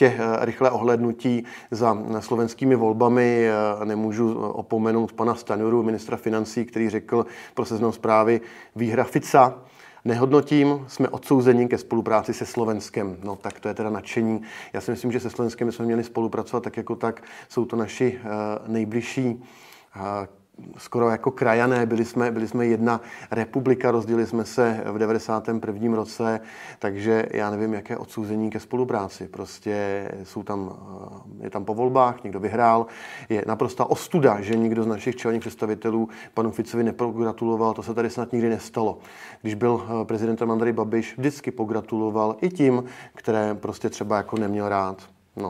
ještě eh, rychlé ohlednutí za eh, slovenskými volbami. Eh, nemůžu opomenout pana Stanuru, ministra financí, který řekl pro seznam zprávy výhra Fica nehodnotím, jsme odsouzeni ke spolupráci se Slovenskem. No tak to je teda nadšení. Já si myslím, že se Slovenskem jsme měli spolupracovat tak jako tak. Jsou to naši nejbližší skoro jako krajané, byli jsme, byli jsme jedna republika, rozdělili jsme se v 91. roce, takže já nevím, jaké odsouzení ke spolupráci. Prostě jsou tam, eh, je tam po volbách, někdo vyhrál, je naprosto ostuda, že nikdo z našich čelních představitelů panu Ficovi neprogratuloval, to se tady snad nikdy nestalo. Když byl eh, prezidentem Andrej Babiš, vždycky pogratuloval i tím, které prostě třeba jako neměl rád.